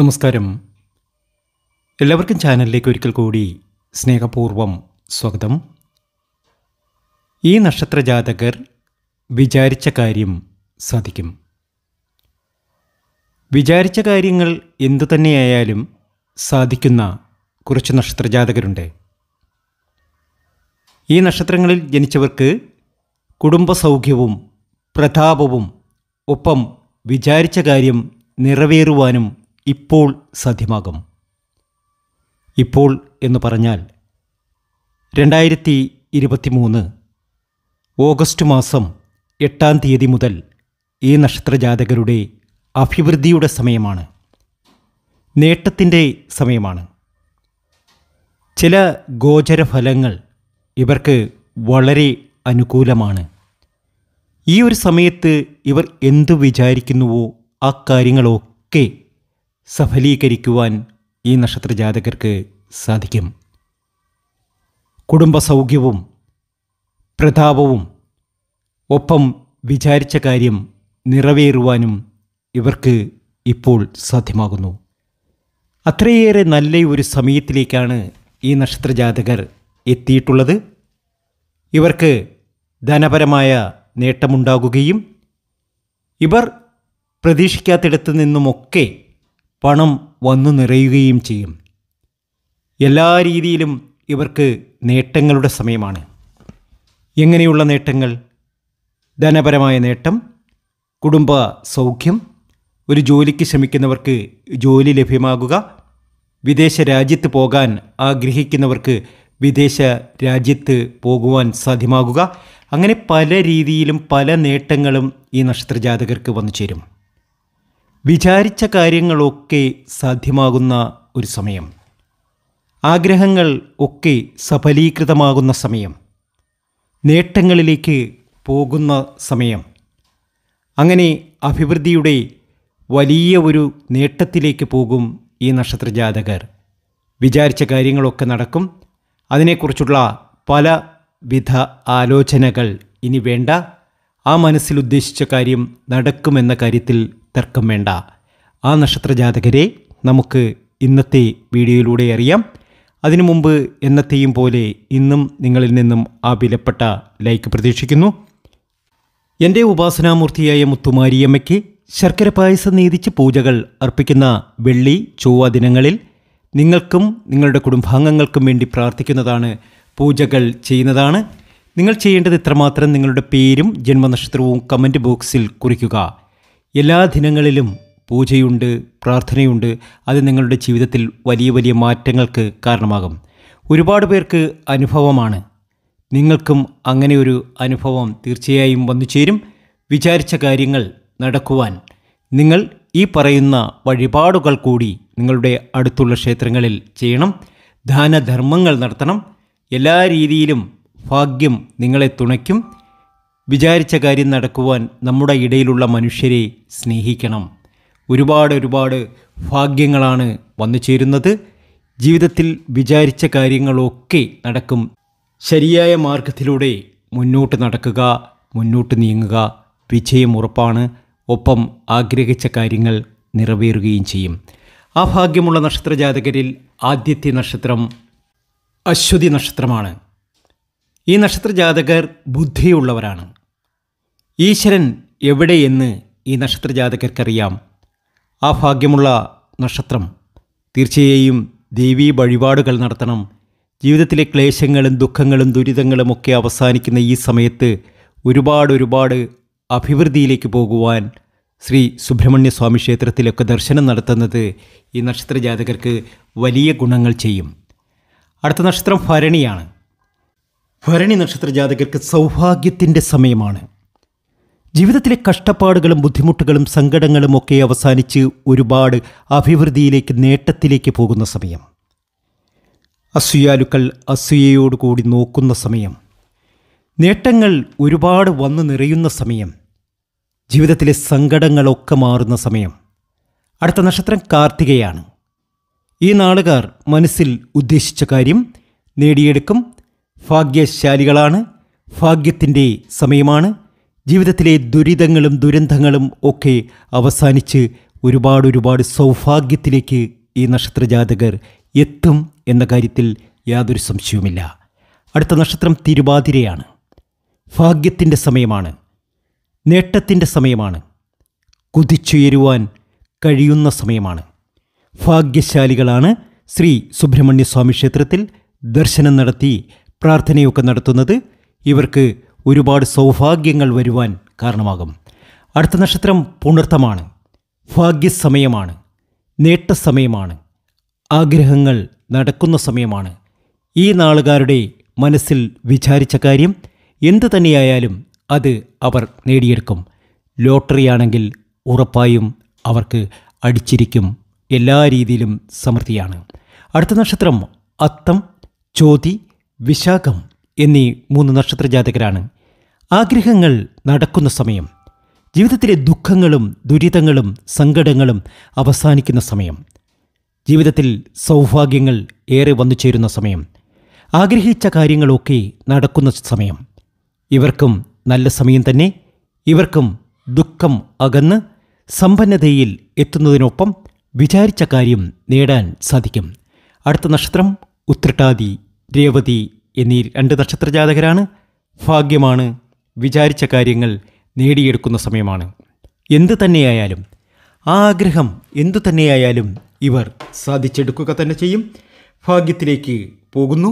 നമസ്കാരം എല്ലാവർക്കും ചാനലിലേക്ക് ഒരിക്കൽ കൂടി സ്നേഹപൂർവം സ്വാഗതം ഈ നക്ഷത്ര ജാതകർ വിചാരിച്ച കാര്യം സാധിക്കും വിചാരിച്ച കാര്യങ്ങൾ എന്തു തന്നെയായാലും സാധിക്കുന്ന കുറച്ച് നക്ഷത്ര ജാതകരുണ്ട് ഈ നക്ഷത്രങ്ങളിൽ ജനിച്ചവർക്ക് കുടുംബസൗഖ്യവും പ്രതാപവും ഒപ്പം വിചാരിച്ച കാര്യം നിറവേറുവാനും ഇപ്പോൾ സാധ്യമാകും ഇപ്പോൾ എന്ന് പറഞ്ഞാൽ രണ്ടായിരത്തി മൂന്ന് ഓഗസ്റ്റ് മാസം എട്ടാം തീയതി മുതൽ ഈ നക്ഷത്രജാതകരുടെ അഭിവൃദ്ധിയുടെ സമയമാണ് നേട്ടത്തിൻ്റെ സമയമാണ് ചില ഗോചരഫലങ്ങൾ ഇവർക്ക് വളരെ അനുകൂലമാണ് ഈ ഒരു സമയത്ത് ഇവർ എന്തു വിചാരിക്കുന്നുവോ ആ കാര്യങ്ങളൊക്കെ സഫലീകരിക്കുവാൻ ഈ നക്ഷത്രജാതകർക്ക് സാധിക്കും കുടുംബസൗഖ്യവും പ്രതാപവും ഒപ്പം വിചാരിച്ച കാര്യം നിറവേറുവാനും ഇവർക്ക് ഇപ്പോൾ സാധ്യമാകുന്നു അത്രയേറെ നല്ല ഒരു സമയത്തിലേക്കാണ് ഈ നക്ഷത്രജാതകർ എത്തിയിട്ടുള്ളത് ഇവർക്ക് ധനപരമായ നേട്ടമുണ്ടാകുകയും ഇവർ പ്രതീക്ഷിക്കാത്തിടത്തു നിന്നുമൊക്കെ പണം വന്നു നിറയുകയും ചെയ്യും എല്ലാ രീതിയിലും ഇവർക്ക് നേട്ടങ്ങളുടെ സമയമാണ് എങ്ങനെയുള്ള നേട്ടങ്ങൾ ധനപരമായ നേട്ടം കുടുംബ സൗഖ്യം ഒരു ജോലിക്ക് ശ്രമിക്കുന്നവർക്ക് ജോലി ലഭ്യമാകുക വിദേശ രാജ്യത്ത് പോകാൻ ആഗ്രഹിക്കുന്നവർക്ക് വിദേശ രാജ്യത്ത് പോകുവാൻ സാധ്യമാകുക അങ്ങനെ പല രീതിയിലും പല നേട്ടങ്ങളും ഈ നക്ഷത്രജാതകർക്ക് വന്നു ചേരും വിചാരിച്ച കാര്യങ്ങളൊക്കെ സാധ്യമാകുന്ന ഒരു സമയം ആഗ്രഹങ്ങൾ ഒക്കെ സഫലീകൃതമാകുന്ന സമയം നേട്ടങ്ങളിലേക്ക് പോകുന്ന സമയം അങ്ങനെ അഭിവൃദ്ധിയുടെ വലിയ ഒരു നേട്ടത്തിലേക്ക് പോകും ഈ നക്ഷത്ര ജാതകർ വിചാരിച്ച കാര്യങ്ങളൊക്കെ നടക്കും അതിനെക്കുറിച്ചുള്ള പല വിധ ആലോചനകൾ ഇനി വേണ്ട ആ മനസ്സിൽ ഉദ്ദേശിച്ച കാര്യം നടക്കുമെന്ന കാര്യത്തിൽ തർക്കം വേണ്ട ആ നക്ഷത്രജാതകരെ നമുക്ക് ഇന്നത്തെ വീഡിയോയിലൂടെ അറിയാം അതിനു മുമ്പ് എന്നത്തെയും പോലെ ഇന്നും നിങ്ങളിൽ നിന്നും ആ വിലപ്പെട്ട ലൈക്ക് പ്രതീക്ഷിക്കുന്നു എൻ്റെ ഉപാസനാമൂർത്തിയായ മുത്തുമാരിയമ്മയ്ക്ക് ശർക്കര പായസം നീതിച്ച് പൂജകൾ അർപ്പിക്കുന്ന വെള്ളി ചൊവ്വ ദിനങ്ങളിൽ നിങ്ങൾക്കും നിങ്ങളുടെ കുടുംബാംഗങ്ങൾക്കും വേണ്ടി പ്രാർത്ഥിക്കുന്നതാണ് പൂജകൾ ചെയ്യുന്നതാണ് നിങ്ങൾ ചെയ്യേണ്ടത് ഇത്രമാത്രം നിങ്ങളുടെ പേരും ജന്മനക്ഷത്രവും കമൻറ്റ് ബോക്സിൽ കുറിക്കുക എല്ലാ ദിനങ്ങളിലും പൂജയുണ്ട് പ്രാർത്ഥനയുണ്ട് അത് നിങ്ങളുടെ ജീവിതത്തിൽ വലിയ വലിയ മാറ്റങ്ങൾക്ക് കാരണമാകും ഒരുപാട് പേർക്ക് അനുഭവമാണ് നിങ്ങൾക്കും അങ്ങനെ ഒരു അനുഭവം തീർച്ചയായും വന്നു ചേരും വിചാരിച്ച കാര്യങ്ങൾ നടക്കുവാൻ നിങ്ങൾ ഈ പറയുന്ന വഴിപാടുകൾ കൂടി നിങ്ങളുടെ അടുത്തുള്ള ക്ഷേത്രങ്ങളിൽ ചെയ്യണം ദാനധർമ്മങ്ങൾ നടത്തണം എല്ലാ രീതിയിലും ഭാഗ്യം നിങ്ങളെ തുണയ്ക്കും വിചാരിച്ച കാര്യം നടക്കുവാൻ നമ്മുടെ ഇടയിലുള്ള മനുഷ്യരെ സ്നേഹിക്കണം ഒരുപാട് ഒരുപാട് ഭാഗ്യങ്ങളാണ് വന്നു ചേരുന്നത് ജീവിതത്തിൽ വിചാരിച്ച കാര്യങ്ങളൊക്കെ നടക്കും ശരിയായ മാർഗത്തിലൂടെ മുന്നോട്ട് നടക്കുക മുന്നോട്ട് നീങ്ങുക വിജയം ഉറപ്പാണ് ഒപ്പം ആഗ്രഹിച്ച കാര്യങ്ങൾ നിറവേറുകയും ചെയ്യും ആ ഭാഗ്യമുള്ള നക്ഷത്രജാതകരിൽ ആദ്യത്തെ നക്ഷത്രം അശ്വതി നക്ഷത്രമാണ് ഈ നക്ഷത്രജാതകർ ബുദ്ധിയുള്ളവരാണ് ഈശ്വരൻ എവിടെയെന്ന് ഈ നക്ഷത്രജാതകർക്കറിയാം ആ ഭാഗ്യമുള്ള നക്ഷത്രം തീർച്ചയായും ദേവീ വഴിപാടുകൾ നടത്തണം ജീവിതത്തിലെ ക്ലേശങ്ങളും ദുഃഖങ്ങളും ദുരിതങ്ങളും ഒക്കെ അവസാനിക്കുന്ന ഈ സമയത്ത് ഒരുപാട് ഒരുപാട് അഭിവൃദ്ധിയിലേക്ക് പോകുവാൻ ശ്രീ സുബ്രഹ്മണ്യ സ്വാമി ക്ഷേത്രത്തിലൊക്കെ ദർശനം നടത്തുന്നത് ഈ നക്ഷത്ര ജാതകർക്ക് വലിയ ഗുണങ്ങൾ ചെയ്യും അടുത്ത നക്ഷത്രം ഭരണിയാണ് ഭരണി നക്ഷത്ര ജാതകർക്ക് സൗഭാഗ്യത്തിൻ്റെ സമയമാണ് ജീവിതത്തിലെ കഷ്ടപ്പാടുകളും ബുദ്ധിമുട്ടുകളും സങ്കടങ്ങളും ഒക്കെ അവസാനിച്ച് ഒരുപാട് അഭിവൃദ്ധിയിലേക്ക് നേട്ടത്തിലേക്ക് പോകുന്ന സമയം അസൂയാലുക്കൾ അസൂയയോടുകൂടി നോക്കുന്ന സമയം നേട്ടങ്ങൾ ഒരുപാട് വന്നു നിറയുന്ന സമയം ജീവിതത്തിലെ സങ്കടങ്ങളൊക്കെ മാറുന്ന സമയം അടുത്ത നക്ഷത്രം കാർത്തികയാണ് ഈ നാളുകാർ മനസ്സിൽ ഉദ്ദേശിച്ച കാര്യം നേടിയെടുക്കും ഭാഗ്യശാലികളാണ് ഭാഗ്യത്തിൻ്റെ സമയമാണ് ജീവിതത്തിലെ ദുരിതങ്ങളും ദുരന്തങ്ങളും ഒക്കെ അവസാനിച്ച് ഒരുപാട് ഒരുപാട് സൗഭാഗ്യത്തിലേക്ക് ഈ നക്ഷത്രജാതകർ എത്തും എന്ന കാര്യത്തിൽ യാതൊരു സംശയവുമില്ല അടുത്ത നക്ഷത്രം തിരുവാതിരയാണ് ഭാഗ്യത്തിൻ്റെ സമയമാണ് നേട്ടത്തിൻ്റെ സമയമാണ് കുതിച്ചുയരുവാൻ കഴിയുന്ന സമയമാണ് ഭാഗ്യശാലികളാണ് ശ്രീ സുബ്രഹ്മണ്യ സ്വാമി ക്ഷേത്രത്തിൽ ദർശനം നടത്തി പ്രാർത്ഥനയൊക്കെ നടത്തുന്നത് ഇവർക്ക് ഒരുപാട് സൗഭാഗ്യങ്ങൾ വരുവാൻ കാരണമാകും അടുത്ത നക്ഷത്രം പുണർത്തമാണ് ഭാഗ്യസമയമാണ് നേട്ടസമയമാണ് ആഗ്രഹങ്ങൾ നടക്കുന്ന സമയമാണ് ഈ നാളുകാരുടെ മനസ്സിൽ വിചാരിച്ച കാര്യം എന്തു തന്നെയായാലും അത് അവർ നേടിയെടുക്കും ലോട്ടറിയാണെങ്കിൽ ഉറപ്പായും അവർക്ക് അടിച്ചിരിക്കും എല്ലാ രീതിയിലും സമൃദ്ധിയാണ് അടുത്ത നക്ഷത്രം അത്തം ചോതി വിശാഖം എന്നീ മൂന്ന് നക്ഷത്ര ജാതകരാണ് ആഗ്രഹങ്ങൾ നടക്കുന്ന സമയം ജീവിതത്തിലെ ദുഃഖങ്ങളും ദുരിതങ്ങളും സങ്കടങ്ങളും അവസാനിക്കുന്ന സമയം ജീവിതത്തിൽ സൗഭാഗ്യങ്ങൾ ഏറെ വന്നു ചേരുന്ന സമയം ആഗ്രഹിച്ച കാര്യങ്ങളൊക്കെ നടക്കുന്ന സമയം ഇവർക്കും നല്ല സമയം തന്നെ ഇവർക്കും ദുഃഖം അകന്ന് സമ്പന്നതയിൽ എത്തുന്നതിനൊപ്പം വിചാരിച്ച കാര്യം നേടാൻ സാധിക്കും അടുത്ത നക്ഷത്രം ഉത്രട്ടാതി രേവതി എന്നീ രണ്ട് നക്ഷത്ര ജാതകരാണ് ഭാഗ്യമാണ് വിചാരിച്ച കാര്യങ്ങൾ നേടിയെടുക്കുന്ന സമയമാണ് എന്തു തന്നെയായാലും ആഗ്രഹം എന്തു തന്നെയായാലും ഇവർ സാധിച്ചെടുക്കുക തന്നെ ചെയ്യും ഭാഗ്യത്തിലേക്ക് പോകുന്നു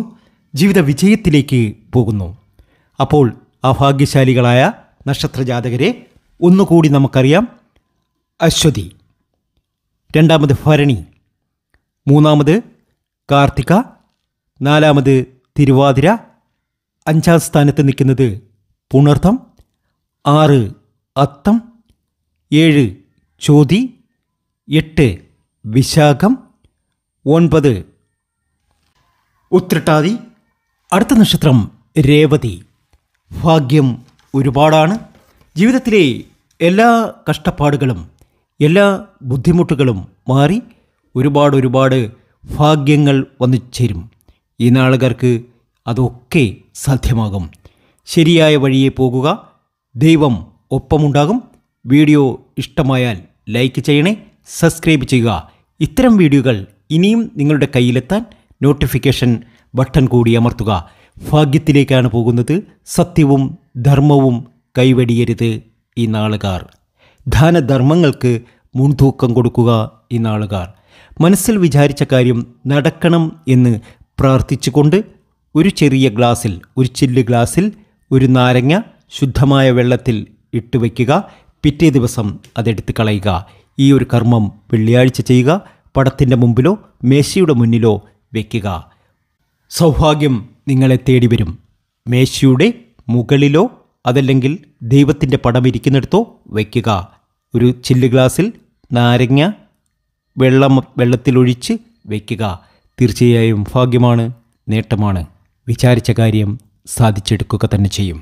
ജീവിത വിജയത്തിലേക്ക് പോകുന്നു അപ്പോൾ ആ ഭാഗ്യശാലികളായ ജാതകരെ ഒന്നുകൂടി നമുക്കറിയാം അശ്വതി രണ്ടാമത് ഭരണി മൂന്നാമത് കാർത്തിക നാലാമത് തിരുവാതിര അഞ്ചാം സ്ഥാനത്ത് നിൽക്കുന്നത് പുണർത്ഥം ആറ് അത്തം ഏഴ് ചോതി എട്ട് വിശാഖം ഒൻപത് ഉത്രട്ടാതി അടുത്ത നക്ഷത്രം രേവതി ഭാഗ്യം ഒരുപാടാണ് ജീവിതത്തിലെ എല്ലാ കഷ്ടപ്പാടുകളും എല്ലാ ബുദ്ധിമുട്ടുകളും മാറി ഒരുപാട് ഒരുപാട് ഭാഗ്യങ്ങൾ വന്നു ചേരും ഈ നാളുകാർക്ക് അതൊക്കെ സാധ്യമാകും ശരിയായ വഴിയെ പോകുക ദൈവം ഒപ്പമുണ്ടാകും വീഡിയോ ഇഷ്ടമായാൽ ലൈക്ക് ചെയ്യണേ സബ്സ്ക്രൈബ് ചെയ്യുക ഇത്തരം വീഡിയോകൾ ഇനിയും നിങ്ങളുടെ കയ്യിലെത്താൻ നോട്ടിഫിക്കേഷൻ ബട്ടൺ കൂടി അമർത്തുക ഭാഗ്യത്തിലേക്കാണ് പോകുന്നത് സത്യവും ധർമ്മവും കൈവടിയരുത് ഈ നാളുകാർ ദാനധർമ്മങ്ങൾക്ക് മുൻതൂക്കം കൊടുക്കുക ഈ നാളുകാർ മനസ്സിൽ വിചാരിച്ച കാര്യം നടക്കണം എന്ന് പ്രാർത്ഥിച്ചുകൊണ്ട് ഒരു ചെറിയ ഗ്ലാസ്സിൽ ഒരു ചില്ല് ഗ്ലാസ്സിൽ ഒരു നാരങ്ങ ശുദ്ധമായ വെള്ളത്തിൽ ഇട്ട് വയ്ക്കുക പിറ്റേ ദിവസം അതെടുത്ത് കളയുക ഈ ഒരു കർമ്മം വെള്ളിയാഴ്ച ചെയ്യുക പടത്തിൻ്റെ മുമ്പിലോ മേശയുടെ മുന്നിലോ വയ്ക്കുക സൗഭാഗ്യം നിങ്ങളെ തേടി വരും മേശയുടെ മുകളിലോ അതല്ലെങ്കിൽ ദൈവത്തിൻ്റെ പടം ഇരിക്കുന്നിടത്തോ വയ്ക്കുക ഒരു ചില്ല് ഗ്ലാസ്സിൽ നാരങ്ങ വെള്ളം വെള്ളത്തിലൊഴിച്ച് വയ്ക്കുക തീർച്ചയായും ഭാഗ്യമാണ് നേട്ടമാണ് വിചാരിച്ച കാര്യം സാധിച്ചെടുക്കുക തന്നെ ചെയ്യും